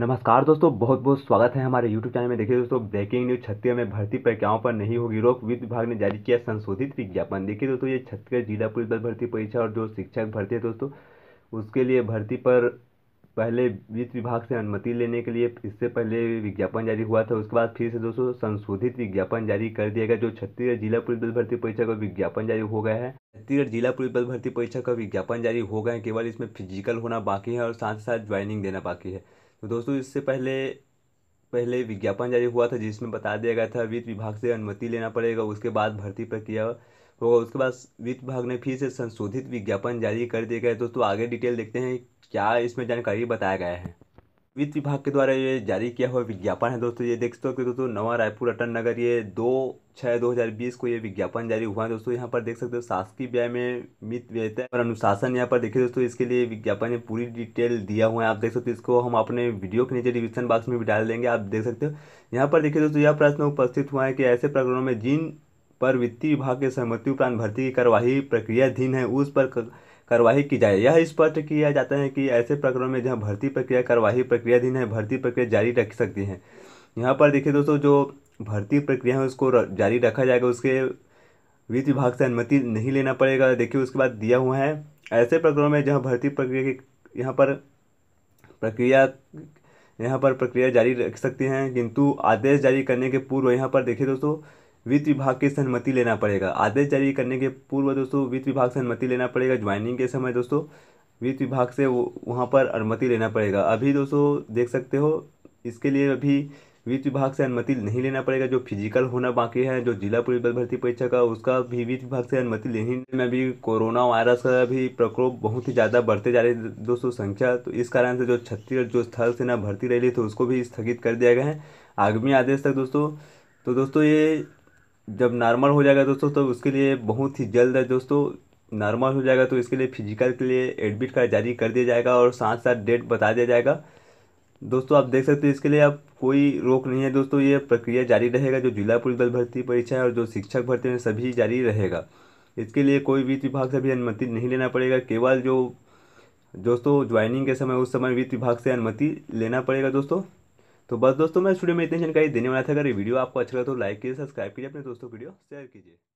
नमस्कार दोस्तों बहुत बहुत स्वागत है हमारे YouTube चैनल में देखिए दोस्तों ब्रेकिंग न्यूज छत्तीसगढ़ में भर्ती प्रक्रियाओं पर नहीं होगी रोक वित्त विभाग ने जारी किया संशोधित विज्ञापन देखिए दोस्तों ये छत्तीसगढ़ जिला पुलिस बल भर्ती परीक्षा और जो शिक्षक भर्ती है दोस्तों उसके लिए भर्ती पर पहले वित्त विभाग से अनुमति लेने के लिए इससे पहले विज्ञापन जारी हुआ था उसके बाद फिर से दोस्तों संशोधित विज्ञापन जारी कर दिया गया जो छत्तीसगढ़ जिला पुलिस बल भर्ती परीक्षा का विज्ञापन जारी हो गया है छत्तीसगढ़ जिला पुलिस बल भर्ती परीक्षा का विज्ञापन जारी हो गया है केवल इसमें फिजिकल होना बाकी है और साथ ही साथ ज्वाइनिंग देना बाकी है तो दोस्तों इससे पहले पहले विज्ञापन जारी हुआ था जिसमें बता दिया गया था वित्त विभाग से अनुमति लेना पड़ेगा उसके बाद भर्ती प्रक्रिया होगा उसके बाद वित्त विभाग ने फिर से संशोधित विज्ञापन जारी कर दिया गया दोस्तों आगे डिटेल देखते हैं क्या इसमें जानकारी बताया गया है वित्त विभाग के द्वारा ये जारी किया हुआ विज्ञापन है दोस्तों ये देख सकते हो कि दोस्तों नवा रायपुर अटन नगर ये दो छः दो हज़ार बीस को ये विज्ञापन जारी हुआ है दोस्तों यहाँ पर देख सकते हो शासकीय व्यय में मित व्ययता और अनुशासन यहाँ पर देखिए दोस्तों इसके लिए विज्ञापन में पूरी डिटेल दिया हुआ है आप देख सकते हो इसको हम अपने वीडियो के नीचे डिस्क्रिप्शन बॉक्स में भी डाल देंगे आप देख सकते हो यहाँ पर देखिए दोस्तों यह प्रश्न उपस्थित हुआ है कि ऐसे प्रकरणों में जिन पर वित्तीय विभाग के सहमति उपरांत भर्ती की कार्यवाही प्रक्रियाधीन है उस पर कार्यवाही की जाए यह स्पष्ट किया जाता है कि ऐसे प्रकरण में जहाँ भर्ती प्रक्रिया कार्यवाही प्रक्रियाधीन है भर्ती प्रक्रिया जारी रख सकती है यहाँ पर देखिए दोस्तों जो भर्ती प्रक्रिया है उसको जारी रखा जाएगा उसके वित्त विभाग से अनुमति नहीं लेना पड़ेगा देखिए उसके बाद दिया हुआ है ऐसे प्रकरणों में जहाँ भर्ती प्रक्रिया की यहाँ पर प्रक्रिया यहाँ पर प्रक्रिया जारी रख सकती हैं किंतु आदेश जारी करने के पूर्व यहाँ पर देखिए दोस्तों वित्त विभाग की सहमति लेना पड़ेगा आदेश जारी करने के पूर्व दोस्तों वित्त विभाग से अनुमति लेना पड़ेगा ज्वाइनिंग के समय दोस्तों वित्त विभाग से वहाँ पर अनुमति लेना पड़ेगा अभी दोस्तों देख सकते हो इसके लिए अभी वित्त विभाग से अनुमति नहीं लेना पड़ेगा जो फिजिकल होना बाकी है जो जिला पुलिस बल भर्ती परीक्षा का उसका भी वित्त विभाग से अनुमति लेनी में अभी कोरोना वायरस का भी प्रकोप बहुत ही ज़्यादा बढ़ते जा रहे है दोस्तों संख्या तो इस कारण से जो छत्तीसगढ़ जो स्थल सेना भर्ती रैली थी उसको भी स्थगित कर दिया गया है आगामी आदेश तक दोस्तों तो दोस्तों ये जब नॉर्मल हो जाएगा दोस्तों तो उसके लिए बहुत ही जल्द है दोस्तों नॉर्मल हो जाएगा तो इसके लिए फिजिकल के लिए एडमिट कार्ड जारी कर दिया जाएगा और साथ साथ डेट बता दिया जाएगा दोस्तों आप देख सकते हैं इसके लिए आप कोई रोक नहीं है दोस्तों ये प्रक्रिया जारी रहेगा जो जिला पुलिस बल भर्ती परीक्षा है और जो शिक्षक भर्ती है सभी जारी रहेगा इसके लिए कोई वित्त विभाग से भी अनुमति नहीं लेना पड़ेगा केवल जो दोस्तों ज्वाइनिंग के समय उस समय वित्त विभाग से अनुमति लेना पड़ेगा दोस्तों तो बस दोस्तों मैं स्टूडियो में इतनी जानकारी देने वाला था अगर ये वीडियो आपको अच्छा लगा तो लाइक कीजिए सब्सक्राइब कीजिए अपने दोस्तों वीडियो शेयर कीजिए